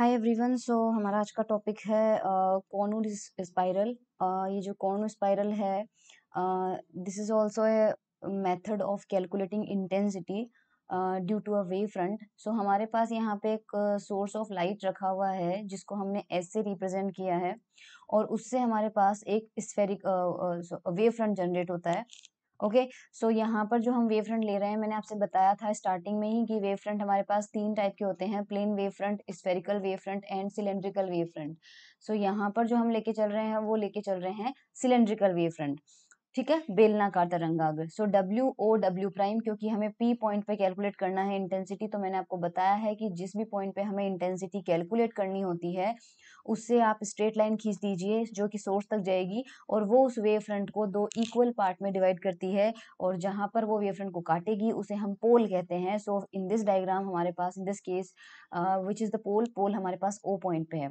Hi everyone so हमारा आज का टॉपिक है कॉर्नू स्पाइरल ये जो कॉर्नू स्पाइरल है this is also a method of calculating intensity due to a wave front so हमारे पास यहाँ पे एक सोर्स ऑफ लाइट रखा हुआ है जिसको हमने ऐसे रिप्रेजेंट किया है और उससे हमारे पास एक स्फेरिक वे फ्रंट जनरेट होता है ओके okay, सो so यहाँ पर जो हम वेव फ्रंट ले रहे हैं मैंने आपसे बताया था स्टार्टिंग में ही कि वेव फ्रंट हमारे पास तीन टाइप के होते हैं plane wave front spherical wave front and cylindrical wave front so यहाँ पर जो हम लेके चल रहे हैं वो लेके चल रहे हैं सिलेंड्रिकल वेव फ्रंट ठीक है बेलनाकार तरंगाग्र so W O W prime क्योंकि हमें पी पॉइंट पे कैलकुलेट करना है इंटेंसिटी तो मैंने आपको बताया है कि जिस भी पॉइंट पे हमें इंटेंसिटी कैलकुलेट करनी होती है उससे आप स्ट्रेट लाइन खींच दीजिए जो कि सोर्स तक जाएगी और वो उस वेव फ्रंट को दो इक्वल पार्ट में डिवाइड करती है और जहाँ पर वो वेव फ्रंट को काटेगी उसे हम पोल कहते हैं सो इन दिस डायग्राम हमारे पास in this case which is the pole pole हमारे पास ओ पॉइंट पे है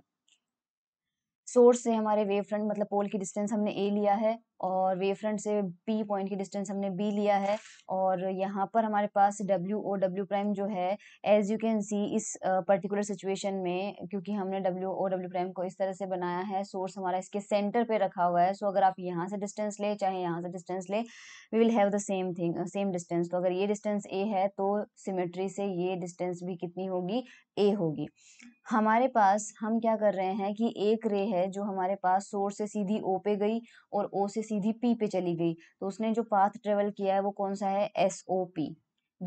सोर्स से हमारे वेव फ्रंट मतलब पोल की डिस्टेंस हमने ए लिया है और वेव फ्रंट से पी पॉइंट की डिस्टेंस हमने बी लिया है और यहाँ पर हमारे पास डब्ल्यू ओ डब्ल्यू प्राइम जो है एज यू कैन सी इस पर्टिकुलर सिचुएशन में क्योंकि हमने डब्ल्यू ओ डब्ल्यू प्राइम को इस तरह से बनाया है सोर्स हमारा इसके सेंटर पे रखा हुआ है सो so, अगर आप यहाँ से डिस्टेंस ले चाहे यहाँ से डिस्टेंस ले we will have the same thing same distance तो अगर ये डिस्टेंस ए है तो सिमेट्री से ये डिस्टेंस भी कितनी होगी ए होगी हमारे पास हम क्या कर रहे हैं कि एक रे है जो हमारे पास सोर्स से सीधी ओ पे गई और ओ से सीधी पी पे चली गई तो उसने जो पाथ ट्रेवल किया है वो कौन सा है एस ओ पी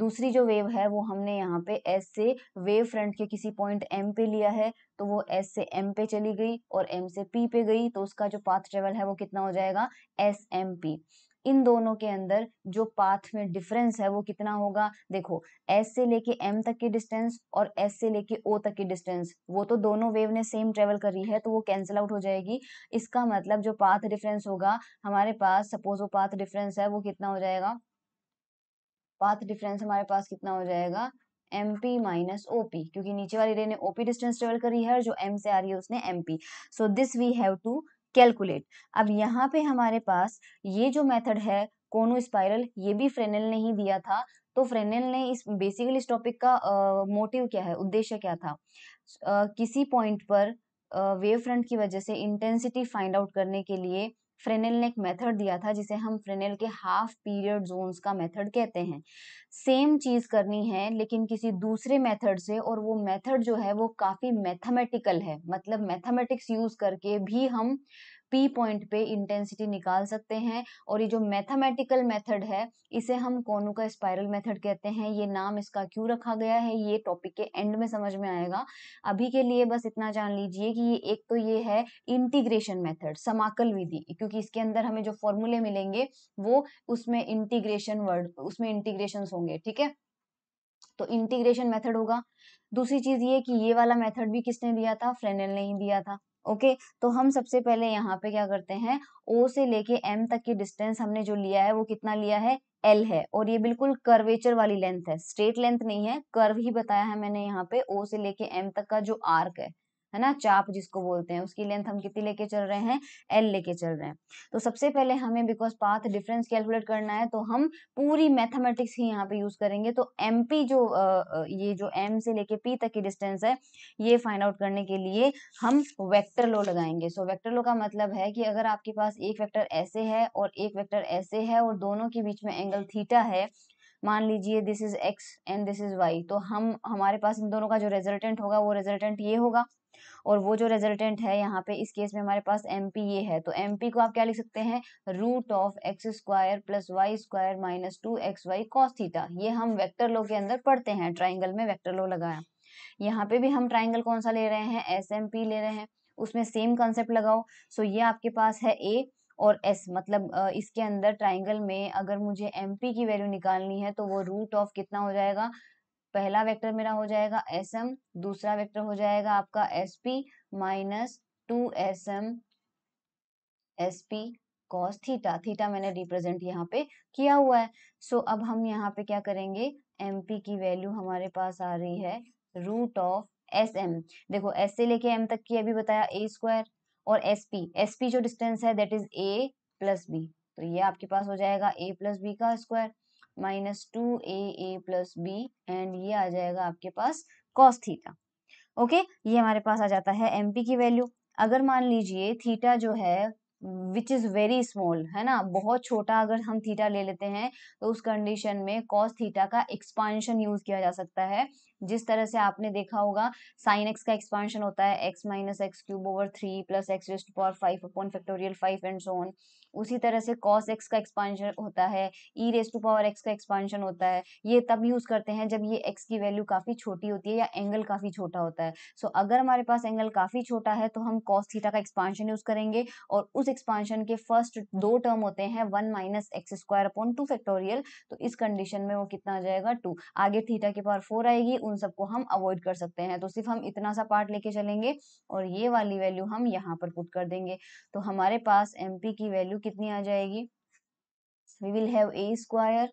दूसरी जो वेव है वो हमने यहाँ पे एस से वेव फ्रंट के किसी पॉइंट एम पे लिया है तो वो एस से एम पे चली गई और एम से पी पे गई तो उसका जो पाथ ट्रेवल है वो कितना हो जाएगा एस एम पी इन दोनों के अंदर जो पाथ में डिफरेंस है वो कितना होगा देखो एस से लेके एम तक की डिस्टेंस और एस से लेके ओ तक की डिस्टेंस वो तो दोनों वेव ने सेम ट्रेवल करी है तो वो कैंसिल आउट हो जाएगी इसका मतलब जो पाथ डिफरेंस होगा हमारे पास सपोज वो पाथ डिफरेंस है वो कितना हो जाएगा पाथ डिफरेंस हमारे पास कितना हो जाएगा M P minus O P क्योंकि नीचे वाली रे ने ओपी डिस्टेंस ट्रेवल करी है और जो एम से आ रही है उसने M P so this we have to calculate अब यहाँ पे हमारे पास ये जो मेथड है कोनो स्पाइरल ये भी फ्रेनल ने ही दिया था तो फ्रेनल ने इस बेसिकली इस टॉपिक का मोटिव क्या है उद्देश्य क्या था uh, किसी पॉइंट पर वेव फ्रंट की वजह से इंटेंसिटी फाइंड आउट करने के लिए फ्रेनेल ने एक मेथड दिया था जिसे हम फ्रेनेल के हाफ पीरियड जोन्स का मेथड कहते हैं सेम चीज करनी है लेकिन किसी दूसरे मेथड से और वो मेथड जो है वो काफी मैथमेटिकल है मतलब मैथमेटिक्स यूज करके भी हम पी पॉइंट पे इंटेंसिटी निकाल सकते हैं और ये जो मैथमेटिकल मेथड है इसे हम कोनू का स्पायरल मेथड कहते हैं ये नाम इसका क्यों रखा गया है ये टॉपिक के एंड में समझ में आएगा अभी के लिए बस इतना जान लीजिए कि ये एक तो ये है इंटीग्रेशन मेथड समाकल विधि क्योंकि इसके अंदर हमें जो फॉर्मूले मिलेंगे वो उसमें इंटीग्रेशन वर्ड उसमें इंटीग्रेशन होंगे ठीक है तो इंटीग्रेशन मेथड होगा दूसरी चीज ये कि ये वाला मेथड भी किसने दिया था फ्रेनेल ने ही दिया था ओके तो हम सबसे पहले यहाँ पे क्या करते हैं ओ से लेके एम तक की डिस्टेंस हमने जो लिया है वो कितना लिया है एल है और ये बिल्कुल कर्वेचर वाली लेंथ है स्ट्रेट लेंथ नहीं है कर्व ही बताया है मैंने यहाँ पे ओ से लेके एम तक का जो आर्क है है ना चाप जिसको बोलते हैं उसकी लेंथ हम कितनी लेके चल रहे हैं एल लेके चल रहे हैं तो सबसे पहले हमें बिकॉज पाथ डिफरेंस कैलकुलेट करना है तो हम पूरी मैथमेटिक्स ही यहाँ पे यूज करेंगे तो एम पी जो ये जो एम से लेके पी तक की डिस्टेंस है ये फाइंड आउट करने के लिए हम वेक्टर लो लगाएंगे सो so, वेक्टर लो का मतलब है कि अगर आपके पास एक वैक्टर ऐसे है और एक वैक्टर ऐसे है और दोनों के बीच में एंगल थीटा है मान लीजिए this is X and this is Y तो हम हमारे पास इन दोनों का जो रेजल्टेंट होगा वो रेजल्टेंट ये होगा और वो जो रेजल्टेंट है यहाँ पे इस केस में हमारे पास एम ये है तो एम पी को आप क्या लिख सकते हैं root of X square plus Y square minus two X Y cos theta ये हम वेक्टर लो के अंदर पढ़ते हैं ट्राइंगल में वेक्टर लो लगाया यहाँ पे भी हम ट्राइंगल कौन सा ले रहे हैं एस एम पी ले रहे हैं उसमें सेम कंसेप्ट लगाओ सो ये आपके पास है ए और एस मतलब इसके अंदर ट्राइंगल में अगर मुझे एम पी की वैल्यू निकालनी है तो वो रूट ऑफ कितना हो जाएगा पहला वेक्टर मेरा हो जाएगा एस एम दूसरा वेक्टर हो जाएगा आपका S P minus two S M S P cos theta theta मैंने रिप्रेजेंट यहाँ पे किया हुआ है सो so, अब हम यहाँ पे क्या करेंगे एम पी की वैल्यू हमारे पास आ रही है रूट ऑफ एस एम देखो एस से लेके एम तक की अभी बताया ए स्क्वायर और एस पी एस पी जो डिस्टेंस है that is A plus B तो ये आपके पास हो जाएगा ए प्लस बी का square minus two A A plus B and ये आ जाएगा आपके पास कॉस थीटा ओके ये हमारे पास आ जाता है एम पी की वैल्यू अगर मान लीजिए थीटा जो है विच इज वेरी स्मॉल है ना बहुत छोटा अगर हम थीटा ले लेते हैं तो उस कंडीशन में कॉस थीटा का एक्सपांशन यूज किया जा सकता है जिस तरह से आपने देखा होगा साइन एक्स का एक्सपांशन होता है X minus X cube over three plus X power five upon factorial five and so on उसी तरह से कॉस एक्स का एक्सपांशन होता है E raise to power X का एक्सपांशन होता है ये तब यूज़ करते हैं जब ये एक्स की वैल्यू काफ़ी छोटी होती है या एंगल काफ़ी छोटा होता है सो so, अगर हमारे पास एंगल काफ़ी छोटा है तो हम कॉस थीटा का एक्सपांशन यूज़ करेंगे और उस एक्सपांशन के फर्स्ट दो टर्म होते हैं one minus X square upon two factorial तो इस कंडीशन में वो कितना आ जाएगा टू आगे थीटा की पावर फोर आएगी उन सबको हम अवॉइड कर सकते हैं तो सिर्फ हम इतना सा पार्ट लेके चलेंगे और ये वाली वैल्यू हम यहाँ पर पुट कर देंगे तो हमारे पास एम की वैल्यू वैल्यू कितनी आ जाएगी we will have A square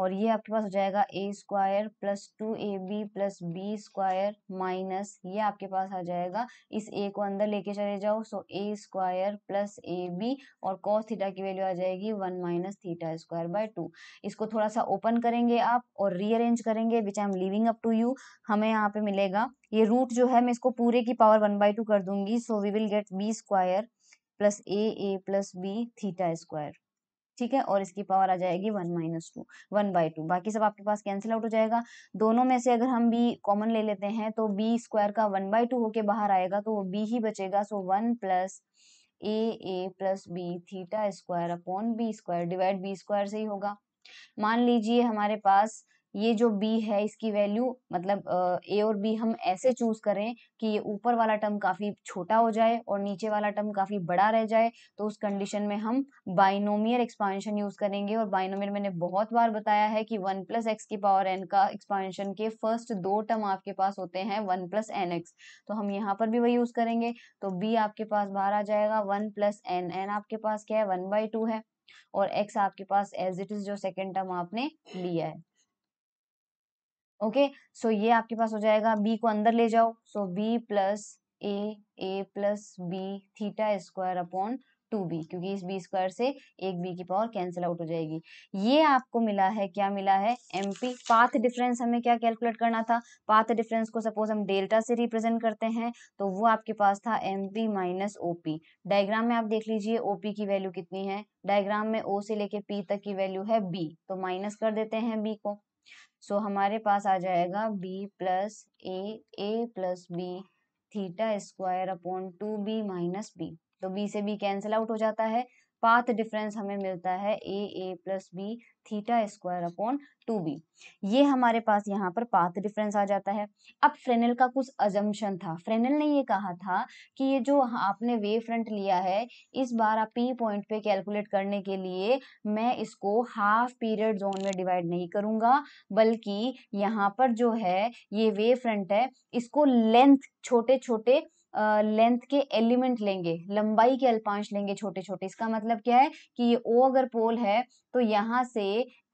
और ये आपके पास हो जाएगा A square plus two A B plus B square minus ये आपके पास आ जाएगा इस ए को अंदर लेके चले जाओ so A square plus A B और कॉस थीटा की वैल्यू आ जाएगी one minus theta square by two इसको थोड़ा सा ओपन करेंगे आप और रीअरेंज करेंगे which I am leaving up to you हमें यहाँ पे मिलेगा ये रूट जो है मैं इसको पूरे की पावर वन बाय टू कर दूंगी so we will get B square plus A A plus B theta square ठीक है और इसकी पावर आ जाएगी one minus two one by two बाकी सब आपके पास कैंसिल आउट हो जाएगा दोनों में से अगर हम बी कॉमन ले लेते हैं तो बी स्क्वायर का वन बाई टू होके बाहर आएगा तो वो बी ही बचेगा so one plus A A plus B theta square upon B square divide B square से ही होगा मान लीजिए हमारे पास ये जो b है इसकी वैल्यू मतलब a और b हम ऐसे चूज करें कि ये ऊपर वाला टर्म काफी छोटा हो जाए और नीचे वाला टर्म काफी बड़ा रह जाए तो उस कंडीशन में हम बाइनोमियर एक्सपांशन यूज करेंगे और बाइनोमियर मैंने बहुत बार बताया है कि वन प्लस एक्स की पावर एन का एक्सपांशन के फर्स्ट दो टर्म आपके पास होते हैं वन प्लस एन एक्स तो हम यहाँ पर भी वही यूज करेंगे तो बी आपके पास बाहर आ जाएगा वन प्लस एन एन आपके पास क्या है वन बाई टू है और एक्स आपके पास एज इट इज जो सेकेंड टर्म आपने लिया है ओके सो ये आपके पास हो जाएगा बी को अंदर ले जाओ so B plus A A plus B theta square upon two B क्योंकि इस बी स्क्वायर से एक बी की पावर कैंसिल आउट हो जाएगी ये आपको मिला है क्या मिला है एम पी पाथ डिफरेंस हमें क्या कैलकुलेट करना था पाथ डिफरेंस को सपोज हम डेल्टा से रिप्रेजेंट करते हैं तो वो आपके पास था M P minus O P diagram में आप देख लीजिए ओ पी की वैल्यू कितनी है डायग्राम में ओ से लेके पी तक की वैल्यू है बी तो माइनस कर देते हैं बी को सो so, हमारे पास आ जाएगा B plus A A plus B theta square upon two B minus B तो बी से बी कैंसिल आउट हो जाता है पाथ डिफरेंस हमें मिलता है A A plus B theta square upon two B ये हमारे पास यहाँ पर पाथ डिफरेंस आ जाता है अब फ्रेनल का कुछ अजम्पन था फ्रेनल ने ये कहा था कि ये जो आपने वेव फ्रंट लिया है इस बार आप पी पॉइंट पे कैलकुलेट करने के लिए मैं इसको हाफ पीरियड जोन में डिवाइड नहीं करूँगा बल्कि यहाँ पर जो है ये वेव फ्रंट है इसको लेंथ छोटे छोटे लेंथ के एलिमेंट लेंगे लंबाई के अल्पांश लेंगे छोटे छोटे इसका मतलब क्या है कि ये ओ अगर पोल है तो यहाँ से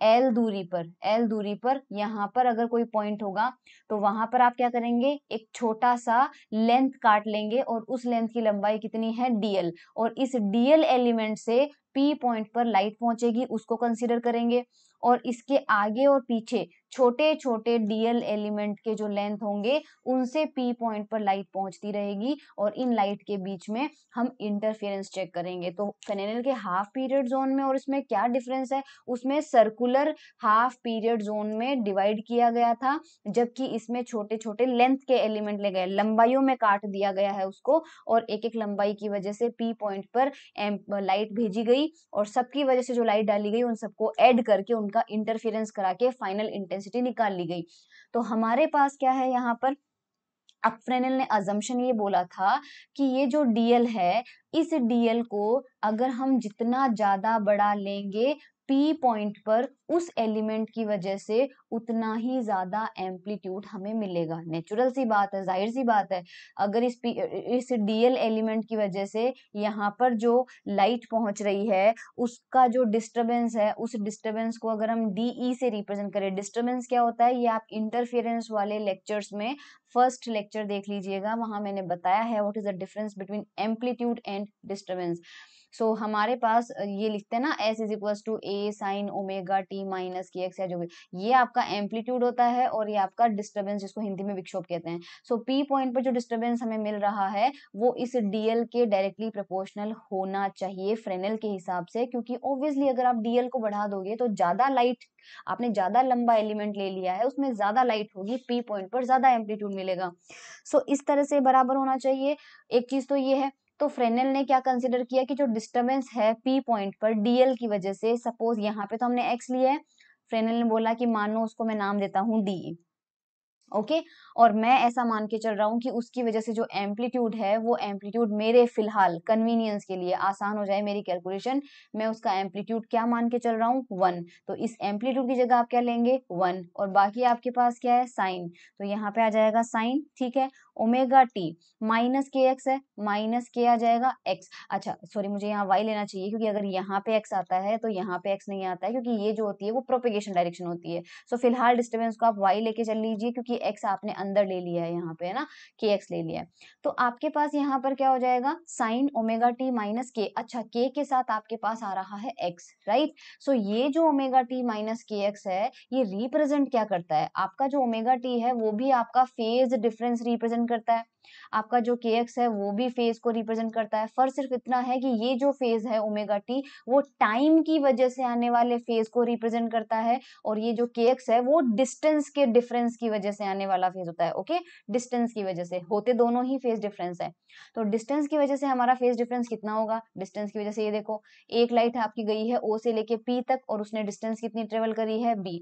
एल दूरी पर एल दूरी पर यहाँ पर अगर कोई पॉइंट होगा तो वहां पर आप क्या करेंगे एक छोटा सा लेंथ काट लेंगे और उस लेंथ की लंबाई कितनी है डीएल और इस डीएल एलिमेंट से पी पॉइंट पर लाइट पहुंचेगी उसको कंसिडर करेंगे और इसके आगे और पीछे छोटे छोटे डीएल एलिमेंट के जो लेंथ होंगे उनसे पी पॉइंट पर लाइट पहुंचती रहेगी और इन लाइट के बीच में हम इंटरफेरेंस चेक करेंगे तो फेनेनल के हाफ पीरियड जोन में और इसमें क्या डिफरेंस है उसमें सर्कुलर हाफ पीरियड जोन में डिवाइड किया गया था जबकि इसमें छोटे छोटे लेंथ के एलिमेंट ले गए लंबाइयों में काट दिया गया है उसको और एक एक लंबाई की वजह से पी पॉइंट पर लाइट भेजी गई और सबकी वजह से जो लाइट डाली गई उन सबको एड करके उनका इंटरफेरेंस करा के फाइनल इंटेंस इलेक्ट्रिसिटी निकाल ली गई तो हमारे पास क्या है यहाँ पर अब ने अजम्पन ये बोला था कि ये जो डीएल है इस डीएल को अगर हम जितना ज्यादा बड़ा लेंगे पी पॉइंट पर उस एलिमेंट की वजह से उतना ही ज़्यादा एम्पलीट्यूड हमें मिलेगा नेचुरल सी बात है जाहिर सी बात है अगर इस पी इस डीएल एलिमेंट की वजह से यहाँ पर जो लाइट पहुंच रही है उसका जो डिस्टर्बेंस है उस डिस्टर्बेंस को अगर हम डी ई से रिप्रेजेंट करें डिस्टर्बेंस क्या होता है ये आप इंटरफेरेंस वाले लेक्चर्स में फर्स्ट लेक्चर देख लीजिएगा वहां मैंने बताया है what is the difference between amplitude and disturbance so so, हमारे पास ये लिखते हैं ना S is equal to A sine omega T minus K X या जो भी ये आपका एम्पलीट्यूड होता है और ये आपका डिस्टर्बेंस जिसको हिंदी में विक्षोभ कहते हैं सो पी पॉइंट पर जो डिस्टर्बेंस हमें मिल रहा है वो इस डीएल के डायरेक्टली प्रपोर्शनल होना चाहिए फ्रेनल के हिसाब से क्योंकि ऑब्वियसली अगर आप डीएल को बढ़ा दोगे तो ज्यादा लाइट आपने ज्यादा लंबा एलिमेंट ले लिया है उसमें ज्यादा लाइट होगी पी पॉइंट पर ज्यादा एम्पलीट्यूड मिलेगा सो so, इस तरह से बराबर होना चाहिए एक चीज तो ये है तो फ्रेनल ने क्या कंसिडर किया कि जो डिस्टर्बेंस है पी पॉइंट पर डीएल की वजह से सपोज यहाँ पे तो हमने एक्स लिया है फ्रेनल ने बोला कि मानो उसको मैं नाम देता हूँ डी ओके e, okay? और मैं ऐसा मान के चल रहा हूँ कि उसकी वजह से जो एम्पलीट्यूड है वो एम्पलीट्यूड मेरे फिलहाल कन्वीनियंस के लिए आसान हो जाए मेरी कैलकुलेशन मैं उसका एम्पलीट्यूड क्या मान के चल रहा हूँ वन तो इस एम्पलीट्यूड की जगह आप क्या लेंगे वन और बाकी आपके पास क्या है साइन तो यहाँ पे आ जाएगा साइन ठीक है omega T minus K X है माइनस के आ जाएगा एक्स अच्छा सॉरी मुझे यहाँ वाई लेना चाहिए क्योंकि अगर यहाँ पे एक्स आता है तो यहाँ पे एक्स नहीं आता है क्योंकि ये जो होती है वो प्रोपेगेशन डायरेक्शन होती है सो so, फिलहाल डिस्टर्बेंस को आप वाई लेके चल लीजिए क्योंकि एक्स आपने अंदर ले लिया है यहाँ पे है ना के एक्स ले लिया है तो आपके पास यहाँ पर क्या हो जाएगा साइन ओमेगा टी माइनस के अच्छा के के साथ आपके पास आ रहा है एक्स राइट सो ये जो omega T minus K X है ये रिप्रेजेंट क्या करता है आपका जो ओमेगा टी है वो भी आपका फेज डिफरेंस रिप्रेजेंट रिप्रेजेंट करता है आपका जो के एक्स है वो भी फेज को रिप्रेजेंट करता है फर्क सिर्फ इतना है कि ये जो फेज है ओमेगा टी वो टाइम की वजह से आने वाले फेज को रिप्रेजेंट करता है और ये जो के एक्स है वो डिस्टेंस के डिफरेंस की वजह से आने वाला फेज होता है ओके डिस्टेंस की वजह से होते दोनों ही फेज डिफरेंस है तो डिस्टेंस की वजह से हमारा फेज डिफरेंस कितना होगा डिस्टेंस की वजह से ये देखो एक लाइट आपकी गई है ओ से लेके पी तक और उसने डिस्टेंस कितनी ट्रेवल करी है बी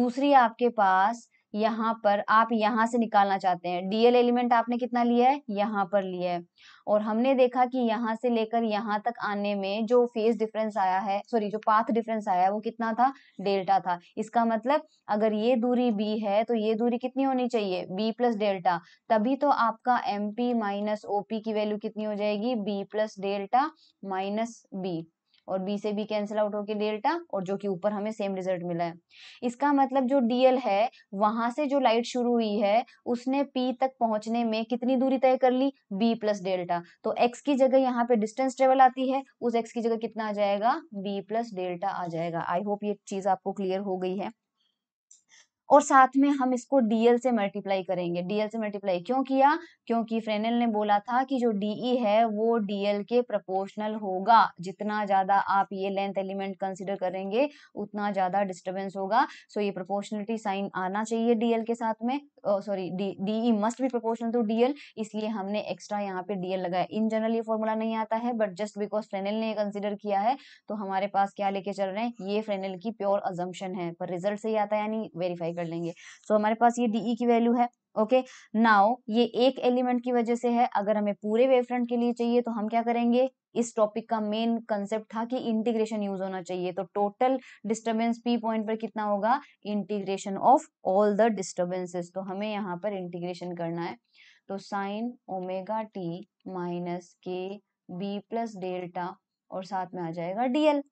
दूसरी आपके पास यहाँ पर आप यहाँ से निकालना चाहते हैं डीएल एलिमेंट आपने कितना लिया है यहाँ पर लिया है और हमने देखा कि यहाँ से लेकर यहाँ तक आने में जो फेस डिफरेंस आया है सॉरी जो पाथ डिफरेंस आया है वो कितना था डेल्टा था इसका मतलब अगर ये दूरी बी है तो ये दूरी कितनी होनी चाहिए बी प्लस डेल्टा तभी तो आपका एम पी माइनस ओपी की वैल्यू कितनी हो जाएगी B plus delta minus B और बी से बी कैंसिल आउट होकर डेल्टा और जो कि ऊपर हमें सेम रिजल्ट मिला है इसका मतलब जो डीएल है वहां से जो लाइट शुरू हुई है उसने पी तक पहुंचने में कितनी दूरी तय कर ली बी प्लस डेल्टा तो एक्स की जगह यहाँ पे डिस्टेंस ट्रेवल आती है उस एक्स की जगह कितना आ जाएगा बी प्लस डेल्टा आ जाएगा आई होप ये चीज आपको क्लियर हो गई है और साथ में हम इसको डीएल से मल्टीप्लाई करेंगे डीएल से मल्टीप्लाई क्यों किया क्योंकि फ्रेनल ने बोला था कि जो डीई e है वो डीएल के प्रपोर्शनल होगा जितना ज्यादा आप ये लेंथ एलिमेंट कंसिडर करेंगे उतना ज्यादा डिस्टर्बेंस होगा सो ये प्रोपोर्शनलिटी साइन आना चाहिए डीएल के साथ में sorry DE must be proportional to DL इसलिए हमने एक्स्ट्रा यहाँ पे डीएल लगाया इन जनरल ये फॉर्मूला नहीं आता है बट जस्ट बिकॉज फ्रेनल ने कंसिडर किया है तो हमारे पास क्या लेके चल रहे हैं ये फ्रेनल की प्योर अजम्पन है पर रिजल्ट से ही आता है यानी वेरीफाई कर लेंगे सो so, हमारे पास ये डीई e की वैल्यू है ओके okay? नाउ ये एक एलिमेंट की वजह से है अगर हमें पूरे वेव फ्रंट के लिए चाहिए तो हम क्या करेंगे इस टॉपिक का मेन कंसेप्ट था कि इंटीग्रेशन यूज होना चाहिए तो टोटल डिस्टरबेंस पी पॉइंट पर कितना होगा integration of all the disturbances तो हमें यहाँ पर इंटीग्रेशन करना है तो sine omega T minus K B plus delta और साथ में आ जाएगा डीएल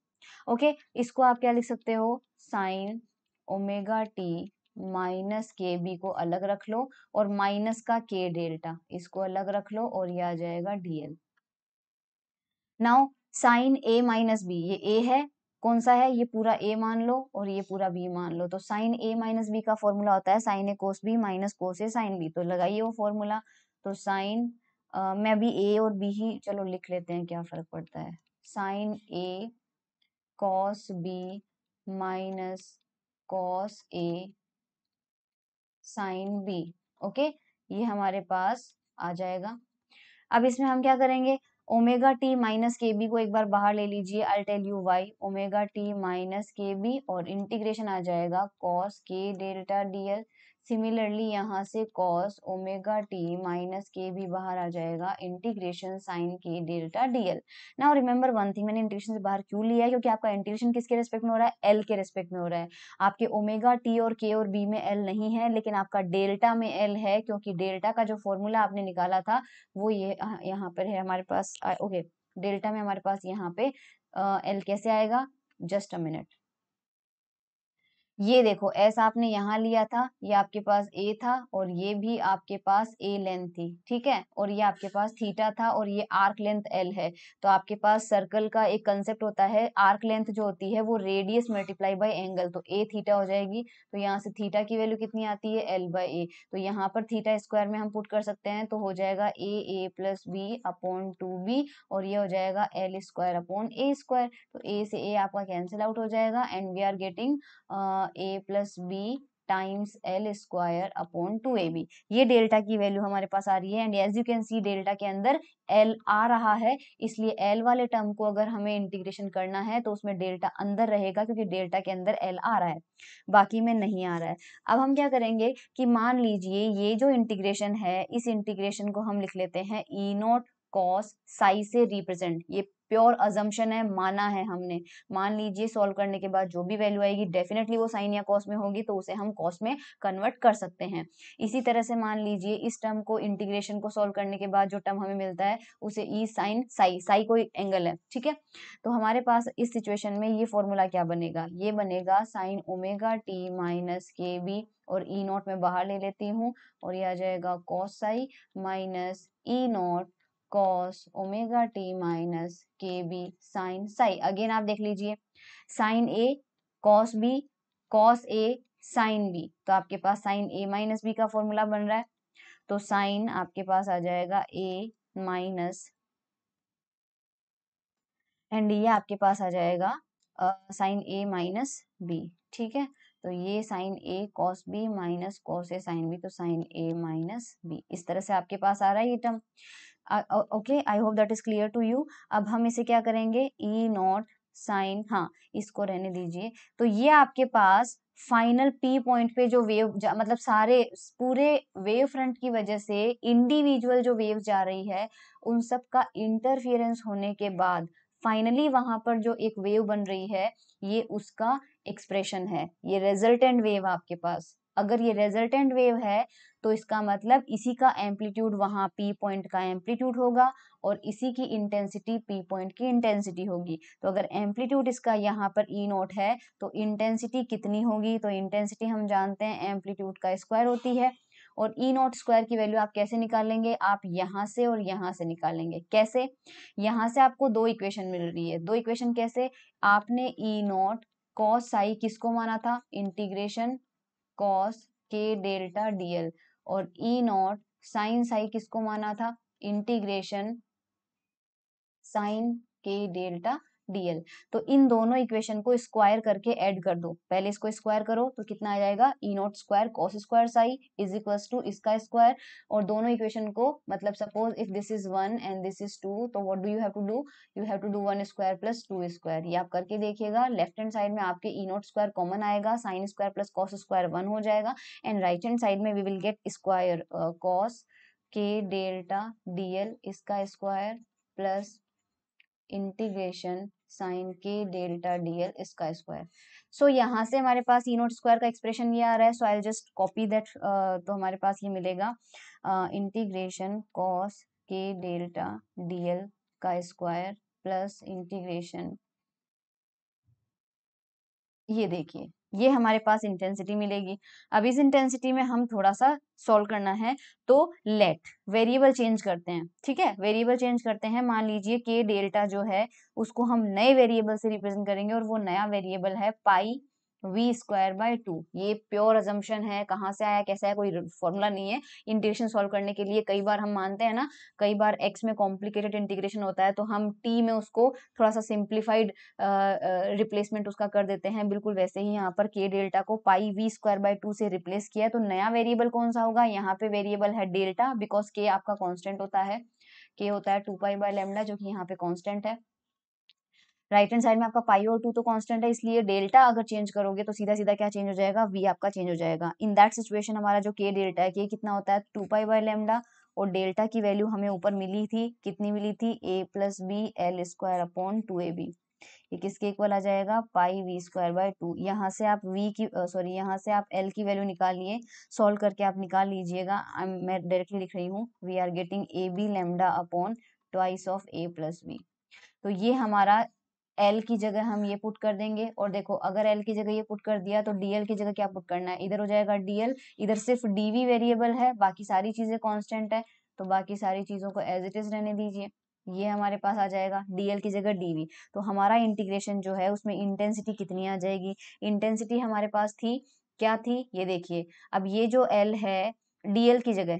ओके okay? इसको आप क्या लिख सकते हो sine omega T minus K B को अलग रख लो और माइनस का के डेल्टा इसको अलग रख लो और ये आ जाएगा DL now sine A minus B ये ए है कौन सा है ये पूरा ए मान लो और ये पूरा बी मान लो तो साइन ए माइनस बी का फॉर्मूला होता है sine A cos B minus cos A sine B तो लगाइए वो फॉर्मूला तो साइन मैं अभी ए और बी ही चलो लिख लेते हैं क्या फर्क पड़ता है sine A cos B minus cos A sine B okay ये हमारे पास आ जाएगा अब इसमें हम क्या करेंगे omega T minus K B को एक बार बाहर ले लीजिए I tell you why omega T minus K B और इंटीग्रेशन आ जाएगा cos K delta D L similarly यहाँ से कॉस ओमेगा टी माइनस के भी बाहर आ जाएगा integration sine K delta DL ना रिमेंबर वन थिंग मैंने इंटीग्रेशन से बाहर क्यों लिया है क्योंकि आपका इंटीग्रेशन किसके रेस्पेक्ट में हो रहा है एल के रेस्पेक्ट में हो रहा है आपके ओमेगा टी और के और बी में एल नहीं है लेकिन आपका डेल्टा में एल है क्योंकि डेल्टा का जो फॉर्मूला आपने निकाला था वो ये यहाँ पर है हमारे पास ओके डेल्टा में हमारे पास यहाँ पे एल कैसे आएगा जस्ट अ मिनट ये देखो एस आपने यहाँ लिया था ये आपके पास ए था और ये भी आपके पास ए लेंथ थी ठीक है और ये आपके पास थीटा था और ये आर्क लेंथ एल है तो आपके पास सर्कल का एक कंसेप्ट होता है आर्क लेंथ जो होती है वो रेडियस मल्टीप्लाई बाय एंगल तो ए थीटा हो जाएगी तो यहाँ से थीटा की वैल्यू कितनी आती है एल बाय ए तो यहाँ पर थीटा स्क्वायर में हम पुट कर सकते हैं तो हो जाएगा A A plus B upon two B और ये हो जाएगा L square upon A square तो ए से ए आपका कैंसिल आउट हो जाएगा and we are getting A plus B times L square upon two A B ये डेल्टा की वैल्यू हमारे पास आ रही है and as you can see delta के अंदर एल आ रहा है इसलिए एल वाले टर्म को अगर हमें इंटीग्रेशन करना है तो उसमें डेल्टा अंदर रहेगा क्योंकि डेल्टा के अंदर एल आ रहा है बाकी में नहीं आ रहा है अब हम क्या करेंगे कि मान लीजिए ये जो इंटीग्रेशन है इस इंटीग्रेशन को हम लिख लेते हैं E e naught cos psi से रिप्रेजेंट ये प्योर अजम्पन है माना है हमने मान लीजिए सॉल्व करने के बाद जो भी वैल्यू आएगी डेफिनेटली वो साइन या कॉस में होगी तो उसे हम कॉस में कन्वर्ट कर सकते हैं इसी तरह से मान लीजिए इस टर्म को इंटीग्रेशन को सॉल्व करने के बाद जो टर्म हमें मिलता है उसे ई साइन साई साई कोई एंगल है ठीक है तो हमारे पास इस सिचुएशन में ये फॉर्मूला क्या बनेगा ये बनेगा sine omega T minus K B और ई e नॉट में बाहर ले लेती हूँ और ये आ जाएगा cos psi minus E naught cos omega t minus kb sin psi again आप देख लीजिए sin a cos b cos a sin b तो आपके पास sin a माइनस बी का फॉर्मूला बन रहा है तो sin आपके पास आ जाएगा a माइनस एंड ये आपके पास आ जाएगा साइन ए माइनस बी ठीक है तो ये sine A cos B minus cos A sine B तो साइन ए माइनस बी इस तरह से आपके पास आ रहा है ये term okay I hope that is clear to you अब हम इसे क्या करेंगे ई नॉट साइन हाँ इसको रहने दीजिए तो ये आपके पास फाइनल पी पॉइंट पे जो वेव मतलब सारे पूरे वेव फ्रंट की वजह से इंडिविजुअल जो वेव जा रही है उन सब का इंटरफियरेंस होने के बाद फाइनली वहां पर जो एक वेव बन रही है ये उसका एक्सप्रेशन है ये रेजल्टेंट वेव आपके पास अगर ये रेजल्टेंट वेव है तो इसका मतलब इसी का एम्पलीट्यूड वहाँ पी पॉइंट का एम्पलीट्यूड होगा और इसी की इंटेंसिटी पी पॉइंट की इंटेंसिटी होगी तो अगर एम्पलीट्यूड इसका यहाँ पर ई e नोट है तो इंटेंसिटी कितनी होगी तो इंटेंसिटी हम जानते हैं एम्पलीट्यूड का स्क्वायर होती है और ई नोट स्क्वायर की वैल्यू आप कैसे निकालेंगे आप यहाँ से और यहाँ से निकालेंगे कैसे यहाँ से आपको दो इक्वेशन मिल रही है दो इक्वेशन कैसे आपने ई नोट कॉस साई किसको माना था integration cos K delta DL और ई नॉट साइन साई किसको माना था integration sine K delta dl तो इन दोनों इक्वेशन को स्क्वायर करके ऐड कर दो पहले इसको स्क्वायर करो तो कितना आ जाएगा e naught square cos square psi is equal to इसका स्क्वायर और दोनों इक्वेशन को मतलब suppose if this is 1 and this is 2 तो what do you have to do you have to do 1 square plus two square ये आप करके देखिएगा लेफ्ट हैंड साइड में आपके e नॉट स्क्वायर कॉमन आएगा sin square plus cos square 1 हो जाएगा एंड राइट हैंड साइड में we will get square cos k delta dl इसका square plus integration sine K delta D L इसका square so यहाँ से हमारे पास ई नोट स्क्वायर का एक्सप्रेशन ये आ रहा है so I just copy that तो हमारे पास ये मिलेगा integration cos K delta D L का स्क्वायर प्लस इंटीग्रेशन ये देखिए ये हमारे पास इंटेंसिटी मिलेगी अब इस इंटेंसिटी में हम थोड़ा सा सॉल्व करना है तो लेट वेरिएबल चेंज करते हैं ठीक है वेरिएबल चेंज करते हैं मान लीजिए के डेल्टा जो है उसको हम नए वेरिएबल से रिप्रेजेंट करेंगे और वो नया वेरिएबल है pi we square by two ये प्योर अजम्पन है कहाँ से आया कैसा है कोई फॉर्मूला नहीं है इंटीग्रेशन सॉल्व करने के लिए कई बार हम मानते हैं ना कई बार एक्स में कॉम्प्लिकेटेड इंटीग्रेशन होता है तो हम टी में उसको थोड़ा सा सिंप्लीफाइड रिप्लेसमेंट उसका कर देते हैं बिल्कुल वैसे ही यहाँ पर के डेल्टा को pi we square by two से रिप्लेस किया तो नया वेरिएबल कौन सा होगा यहाँ पे वेरिएबल है डेल्टा बिकॉज के आपका कॉन्स्टेंट होता है के होता है टू पाई बाई लेमडा जो कि यहाँ पे कॉन्स्टेंट है राइट हैंड साइड में आपका पाई और टू तो कांस्टेंट है इसलिए डेल्टा अगर चेंज करोगे तो सीधा सीधा क्या चेंज हो जाएगा वी आपका चेंज हो जाएगा इन दैट सिचुएशन हमारा जो के डेल्टा है के कितना होता है टू पाई बाई लेमडा और डेल्टा की वैल्यू हमें ऊपर मिली थी कितनी मिली थी A plus B L square upon two A B ये किसके इक्वल आ जाएगा pi we square by two यहाँ से आप वी की सॉरी यहाँ से आप एल की वैल्यू निकालिए सॉल्व करके आप निकाल लीजिएगा मैं डायरेक्टली लिख रही हूँ we are getting A B lambda upon twice of A plus B तो ये हमारा एल की जगह हम ये पुट कर देंगे और देखो अगर एल की जगह ये पुट कर दिया तो डीएल की जगह क्या पुट करना है इधर हो जाएगा डीएल इधर सिर्फ डीवी वेरिएबल है बाकी सारी चीज़ें कॉन्स्टेंट है तो बाकी सारी चीज़ों को एज इट इज़ रहने दीजिए ये हमारे पास आ जाएगा डीएल की जगह डीवी तो हमारा इंटीग्रेशन जो है उसमें इंटेंसिटी कितनी आ जाएगी इंटेंसिटी हमारे पास थी क्या थी ये देखिए अब ये जो एल है डीएल की जगह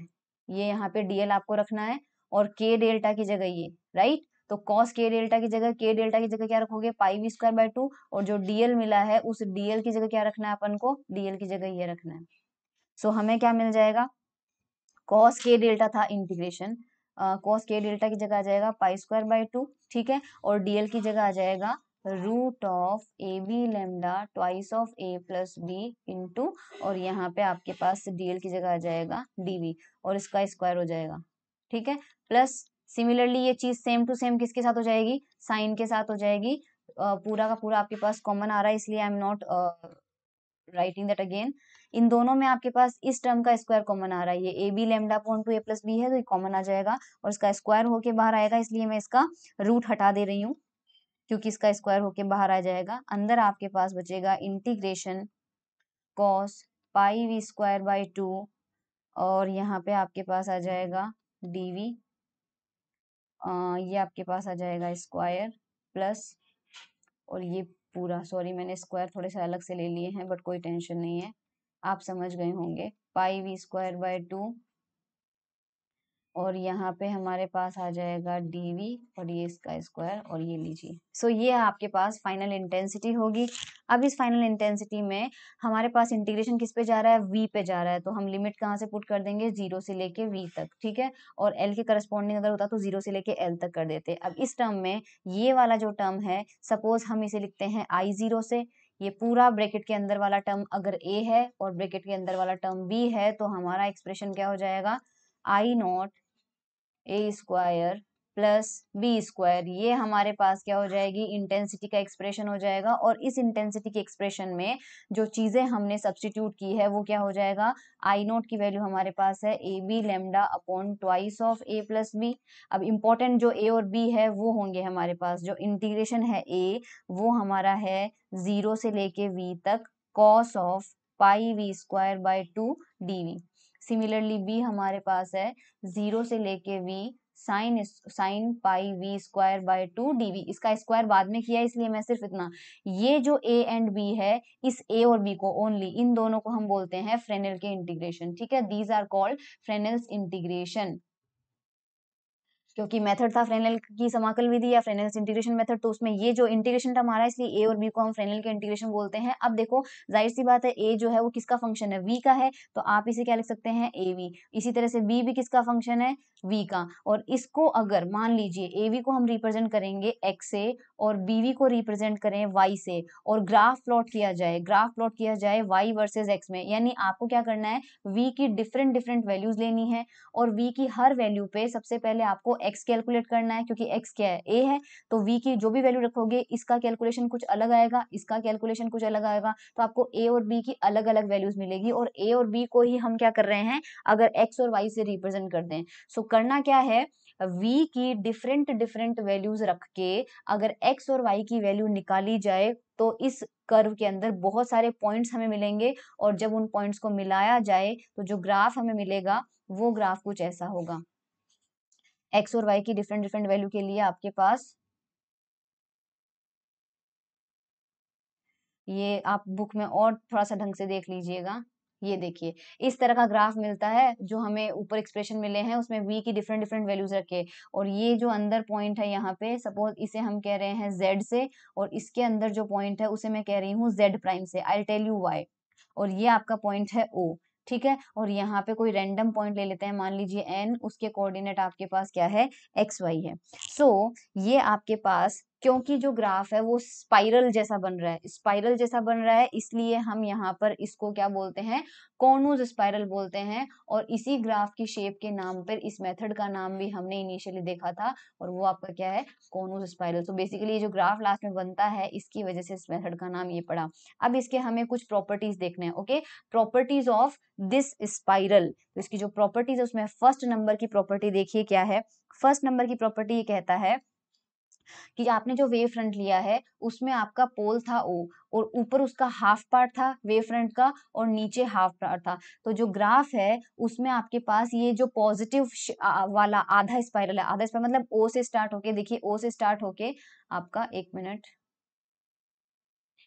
ये यहाँ पे डीएल आपको रखना है और के डेल्टा की जगह ये राइट तो कॉस के डेल्टा की जगह के डेल्टा की जगह क्या रखोगे pi we square by two और जो डीएल मिला है उस डीएल की जगह क्या रखना है अपन को डीएल की जगह ये रखना है सो so, हमें क्या मिल जाएगा कॉस के डेल्टा था इंटीग्रेशन कॉस के डेल्टा की जगह आ जाएगा पाई स्क्वायर बाय टू ठीक है और डीएल की जगह आ जाएगा root of A B lambda twice of A plus B into और यहाँ पे आपके पास डीएल की जगह आ जाएगा डीवी और इसका स्क्वायर हो जाएगा ठीक है प्लस सिमिलरली ये चीज सेम टू सेम किसके साथ हो जाएगी साइन के साथ हो जाएगी पूरा का पूरा आपके पास कॉमन आ रहा है इसलिए I am not writing that again इन दोनों में आपके पास इस टर्म का स्क्वायर कॉमन आ रहा है ये A B lambda upon two A plus B है तो ये कॉमन आ जाएगा और इसका स्क्वायर होके बाहर आएगा इसलिए मैं इसका रूट हटा दे रही हूँ क्योंकि इसका स्क्वायर होके बाहर आ जाएगा अंदर आपके पास बचेगा integration cos pi we square by two और यहाँ पे आपके पास आ जाएगा डी वी ये आपके पास आ जाएगा स्क्वायर प्लस और ये पूरा सॉरी मैंने स्क्वायर थोड़े से अलग से ले लिए हैं बट कोई टेंशन नहीं है आप समझ गए होंगे pi we square by two और यहाँ पे हमारे पास आ जाएगा डी वी और ये इसका स्क्वायर और ये लीजिए सो so, ये आपके पास फाइनल इंटेंसिटी होगी अब इस फाइनल इंटेंसिटी में हमारे पास इंटीग्रेशन किस पे जा रहा है वी पे जा रहा है तो हम लिमिट कहाँ से पुट कर देंगे जीरो से लेके वी तक ठीक है और एल के करस्पॉन्डिंग अगर होता तो जीरो से लेके एल तक कर देते अब इस टर्म में ये वाला जो टर्म है सपोज हम इसे लिखते हैं आई जीरो से ये पूरा ब्रैकेट के अंदर वाला टर्म अगर ए है और ब्रैकेट के अंदर वाला टर्म बी है तो हमारा एक्सप्रेशन क्या हो जाएगा I naught A square plus B square ये हमारे पास क्या हो जाएगी इंटेंसिटी का एक्सप्रेशन हो जाएगा और इस इंटेंसिटी के एक्सप्रेशन में जो चीज़ें हमने सब्सटीट्यूट की है वो क्या हो जाएगा आई नोट की वैल्यू हमारे पास है A B lambda upon twice of A plus B अब इंपॉर्टेंट जो ए और बी है वो होंगे हमारे पास जो इंटीग्रेशन है ए वो हमारा है ज़ीरो से लेके वी तक cos of pi we square by two D V similarly we हमारे पास है जीरो से लेके V sine sine pi we square by two D V इसका स्क्वायर बाद में किया इसलिए मैं सिर्फ इतना ये जो ए एंड बी है इस ए और बी को ओनली इन दोनों को हम बोलते हैं फ्रेनेल के इंटीग्रेशन ठीक है these are called Fresnel's integration क्योंकि मेथड था फ्रेनल की समाकल विधि या फ्रेनल इंटीग्रेशन मेथड तो उसमें ये जो इंटीग्रेशन टर्म आ रहा है इसलिए ए और बी को हम फ्रेनल के इंटीग्रेशन बोलते हैं अब देखो जाहिर सी बात है ए जो है वो किसका फंक्शन है वी का है तो आप इसे क्या लिख सकते हैं ए वी इसी तरह से बी भी किसका फंक्शन है वी का और इसको अगर मान लीजिए ए वी को हम रिप्रेजेंट करेंगे एक्स से और बीवी को रिप्रेजेंट करें वाई से और ग्राफ प्लॉट किया जाए ग्राफ प्लॉट किया जाए वाई वर्सेज एक्स में यानी आपको क्या करना है वी की डिफरेंट डिफरेंट वैल्यूज लेनी है और वी की हर वैल्यू पे सबसे पहले आपको एक्स कैलकुलेट करना है क्योंकि एक्स क्या है ए है तो वी की जो भी वैल्यू रखोगे इसका कैलकुलेशन कुछ अलग आएगा इसका कैलकुलेशन कुछ अलग आएगा तो आपको ए और बी की अलग अलग वैल्यूज मिलेगी और ए और बी को ही हम क्या कर रहे हैं अगर एक्स और वाई से रिप्रेजेंट कर दें सो so, करना क्या है वी की डिफरेंट डिफरेंट वैल्यूज रख के अगर एक्स और वाई की वैल्यू निकाली जाए तो इस कर्व के अंदर बहुत सारे पॉइंट्स हमें मिलेंगे और जब उन पॉइंट्स को मिलाया जाए तो जो ग्राफ हमें मिलेगा वो ग्राफ कुछ ऐसा होगा एक्स और वाई की डिफरेंट डिफरेंट वैल्यू के लिए आपके पास ये आप बुक में और थोड़ा सा ढंग से देख लीजिएगा ये देखिए इस तरह का ग्राफ मिलता है जो हमें ऊपर एक्सप्रेशन मिले हैं उसमें वी की डिफरेंट डिफरेंट वैल्यूज रखे और ये जो अंदर पॉइंट है यहाँ पे सपोज इसे हम कह रहे हैं जेड से और इसके अंदर जो पॉइंट है उसे मैं कह रही हूँ जेड प्राइम से आई टेल यू वाई और ये आपका पॉइंट है ओ ठीक है और यहाँ पे कोई रैंडम पॉइंट ले लेते हैं मान लीजिए एन उसके कोऑर्डिनेट आपके पास क्या है एक्स वाई है सो so, ये आपके पास क्योंकि जो ग्राफ है वो स्पाइरल जैसा बन रहा है स्पाइरल जैसा बन रहा है इसलिए हम यहाँ पर इसको क्या बोलते हैं कॉर्नोज स्पाइरल बोलते हैं और इसी ग्राफ की शेप के नाम पर इस मेथड का नाम भी हमने इनिशियली देखा था और वो आपका क्या है कॉर्नोज स्पाइरल तो बेसिकली जो ग्राफ लास्ट में बनता है इसकी वजह से इस मेथड का नाम ये पड़ा अब इसके हमें कुछ प्रॉपर्टीज देखने हैं okay properties of this spiral इसकी जो प्रॉपर्टीज है उसमें फर्स्ट नंबर की प्रॉपर्टी देखिए क्या है फर्स्ट नंबर की प्रॉपर्टी ये कहता है कि आपने जो वेव फ्रंट लिया है उसमें आपका पोल था ओ और ऊपर उसका हाफ पार्ट था वेव फ्रंट का और नीचे हाफ पार्ट था तो जो ग्राफ है उसमें आपके पास ये जो पॉजिटिव वाला आधा स्पाइरल है आधा स्पाइरल मतलब ओ से स्टार्ट होके देखिए ओ से स्टार्ट होके आपका एक मिनट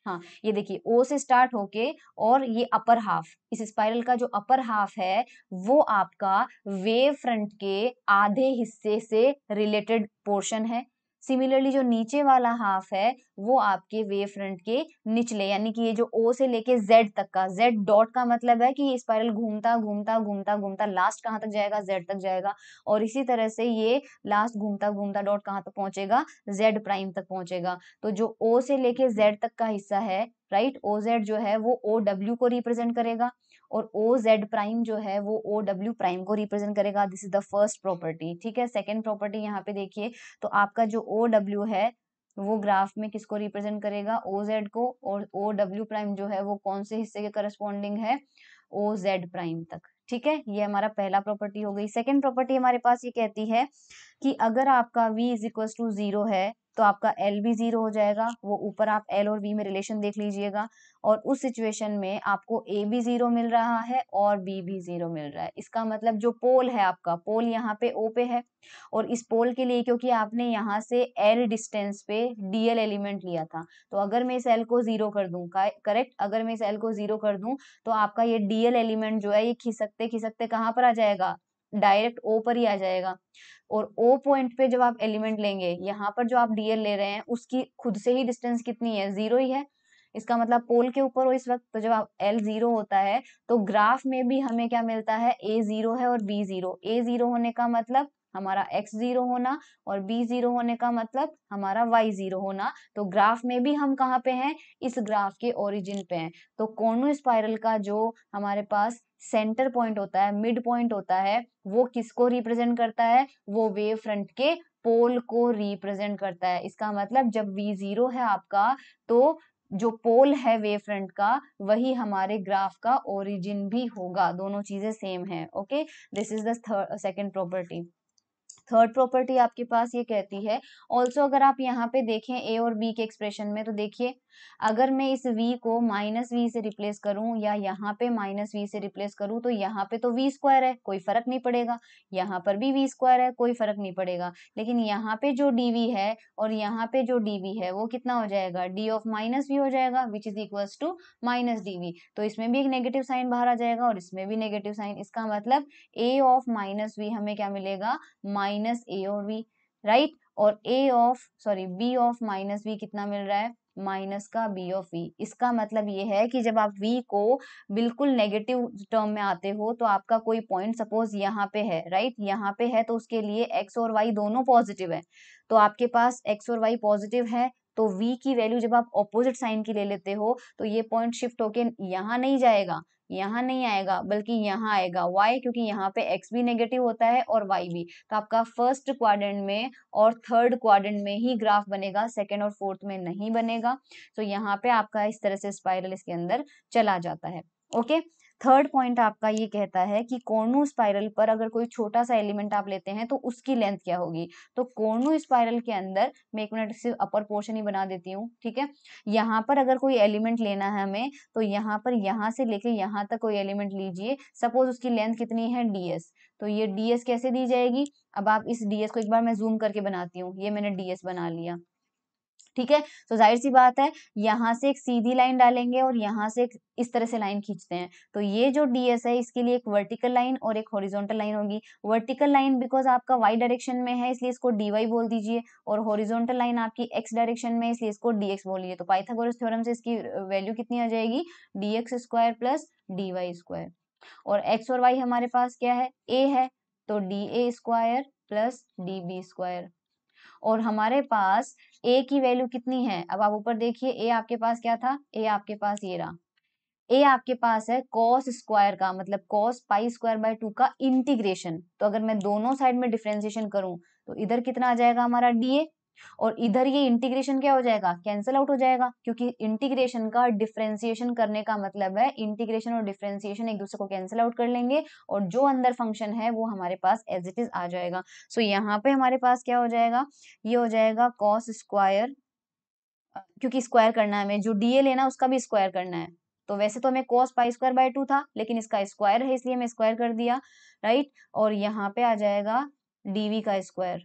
हाँ ये देखिए ओ से स्टार्ट होके और ये अपर हाफ इस स्पाइरल का जो अपर हाफ है वो आपका वेव फ्रंट के आधे हिस्से से रिलेटेड पोर्शन है सिमिलरली जो नीचे वाला हाफ है वो आपके वेव फ्रंट के निचले यानी कि ये जो ओ से लेके जेड तक का जेड डॉट का मतलब है कि ये स्पायरल घूमता घूमता घूमता घूमता लास्ट कहाँ तक जाएगा जेड तक जाएगा और इसी तरह से ये लास्ट घूमता घूमता डॉट कहाँ तक पहुंचेगा जेड प्राइम तक पहुंचेगा तो जो ओ से लेके जेड तक का हिस्सा है राइट ओ जेड जो है वो ओ डब्ल्यू को रिप्रेजेंट करेगा और ओ जेड प्राइम जो है वो ओ डब्ल्यू प्राइम को रिप्रेजेंट करेगा this is the first property ठीक है सेकेंड प्रॉपर्टी यहाँ पे देखिए तो आपका जो ओ डब्ल्यू है वो ग्राफ में किसको रिप्रेजेंट करेगा ओ जेड को और ओ डब्ल्यू प्राइम जो है वो कौन से हिस्से के करस्पॉन्डिंग है ओ जेड प्राइम तक ठीक है ये हमारा पहला प्रॉपर्टी हो गई सेकेंड प्रॉपर्टी हमारे पास ये कहती है कि अगर आपका V is equal to zero है तो आपका एल भी जीरो हो जाएगा वो ऊपर आप एल और बी में रिलेशन देख लीजिएगा और उस सिचुएशन में आपको ए भी जीरो मिल रहा है और बी भी जीरो मिल रहा है इसका मतलब जो पोल है आपका पोल यहाँ पे ओ पे है और इस पोल के लिए क्योंकि आपने यहाँ से एल डिस्टेंस पे डीएल एलिमेंट लिया था तो अगर मैं इस एल को जीरो कर दू करेक्ट अगर मैं इस एल को जीरो कर दू तो आपका ये डीएल एलिमेंट जो है ये खिसकते खिसकते कहाँ पर आ जाएगा डायरेक्ट ओ पर ही आ जाएगा और ओ पॉइंट पे जब आप एलिमेंट लेंगे यहाँ पर जो आप डीएल ले रहे हैं उसकी खुद से ही डिस्टेंस कितनी है जीरो ही है इसका मतलब पोल के ऊपर हो इस वक्त तो जब आप एल जीरो होता है तो ग्राफ में भी हमें क्या मिलता है ए जीरो है और बी जीरो ए जीरो होने का मतलब हमारा एक्स जीरो होना और बी जीरो होने का मतलब हमारा वाई जीरो होना तो ग्राफ में भी हम कहाँ पे हैं इस ग्राफ के ओरिजिन पे हैं तो कोनो स्पाइरल का जो हमारे पास सेंटर पॉइंट होता है मिड पॉइंट होता है वो किसको रिप्रेजेंट करता है वो वेव फ्रंट के पोल को रिप्रेजेंट करता है इसका मतलब जब वी जीरो है आपका तो जो पोल है वेव फ्रंट का वही हमारे ग्राफ का ओरिजिन भी होगा दोनों चीजें सेम है okay this is the second property third property आपके पास ये कहती है ऑल्सो अगर आप यहाँ पे देखें ए और बी के एक्सप्रेशन में तो देखिए अगर मैं इस वी को माइनस वी से रिप्लेस करूं या यहाँ पे माइनस वी से रिप्लेस करूं तो यहाँ पे तो वी स्क्वायर है कोई फर्क नहीं पड़ेगा यहाँ पर भी वी स्क्वायर है कोई फर्क नहीं पड़ेगा लेकिन यहाँ पे जो वी है और यहाँ पे जो वी है वो कितना हो जाएगा डी ऑफ माइनस वी हो जाएगा which is equals to minus D तो इसमें भी एक नेगेटिव साइन बाहर आ जाएगा और इसमें भी नेगेटिव साइन इसका मतलब ए ऑफ माइनस वी हमें क्या मिलेगा माइनस माइनस ए और बी राइट और A of sorry B of minus B कितना मिल रहा है माइनस का बी ऑफ वी इसका मतलब ये है कि जब आप वी को बिल्कुल नेगेटिव टर्म में आते हो तो आपका कोई पॉइंट सपोज यहाँ पे है राइट right? यहाँ पे है तो उसके लिए एक्स और वाई दोनों पॉजिटिव है तो आपके पास एक्स और वाई पॉजिटिव है तो v की वैल्यू जब आप ऑपोजिट साइन की ले लेते हो तो ये पॉइंट शिफ्ट होके यहाँ नहीं जाएगा यहाँ नहीं आएगा बल्कि यहाँ आएगा वाई क्योंकि यहाँ पे एक्स भी नेगेटिव होता है और वाई भी तो आपका फर्स्ट क्वाड्रेंट में और थर्ड क्वाड्रेंट में ही ग्राफ बनेगा सेकेंड और फोर्थ में नहीं बनेगा तो यहाँ पे आपका इस तरह से स्पाइरल इसके अंदर चला जाता है ओके okay? थर्ड पॉइंट आपका ये कहता है कि कोर्नो स्पाइरल पर अगर कोई छोटा सा एलिमेंट आप लेते हैं तो उसकी लेंथ क्या होगी तो कोर्नो स्पाइरल के अंदर मैं एक मिनट सिर्फ अपर पोर्शन ही बना देती हूँ ठीक है यहाँ पर अगर कोई एलिमेंट लेना है हमें तो यहाँ पर यहाँ से लेके यहाँ तक कोई एलिमेंट लीजिए सपोज उसकी लेंथ कितनी है डीएस तो ये डीएस कैसे दी जाएगी अब आप इस डीएस को एक बार मैं जूम करके बनाती हूँ ये मैंने डीएस बना लिया ठीक है तो जाहिर सी बात है यहाँ से एक सीधी लाइन डालेंगे और यहाँ से इस तरह से लाइन खींचते हैं तो ये जो डीएस है इसके लिए एक वर्टिकल लाइन और एक हॉरिजॉन्टल लाइन होगी वर्टिकल लाइन बिकॉज आपका वाई डायरेक्शन में है इसलिए इसको डी बोल दीजिए और हॉरिजॉन्टल लाइन आपकी एक्स डायरेक्शन में इसलिए इसको डीएक्स बोल दीजिए तो पाइथागोरस थ्योरम से इसकी वैल्यू कितनी आ जाएगी D x square plus D Y square और एक्स और वाई हमारे पास क्या है ए है तो D A square plus D B square और हमारे पास ए की वैल्यू कितनी है अब आप ऊपर देखिए ए आपके पास क्या था ए आपके पास ये रहा ए आपके पास है कॉस स्क्वायर का मतलब cos pi square by two का इंटीग्रेशन तो अगर मैं दोनों साइड में डिफ्रेंसिएशन करूं तो इधर कितना आ जाएगा हमारा डी ए और इधर ये इंटीग्रेशन क्या हो जाएगा कैंसिल आउट हो जाएगा क्योंकि इंटीग्रेशन का डिफ्रेंसिएशन करने का मतलब है इंटीग्रेशन और डिफ्रेंसिएशन एक दूसरे को कैंसिल आउट कर लेंगे और जो अंदर फंक्शन है वो हमारे पास एज इट इज आ जाएगा सो so, यहाँ पे हमारे पास क्या हो जाएगा ये हो जाएगा कॉस स्क्वायर क्योंकि स्क्वायर करना है हमें जो ए लेना उसका भी स्क्वायर करना है तो वैसे तो हमें cos pi square by two था लेकिन इसका स्क्वायर है इसलिए हमें स्क्वायर कर दिया राइट और यहाँ पे आ जाएगा डीवी का स्क्वायर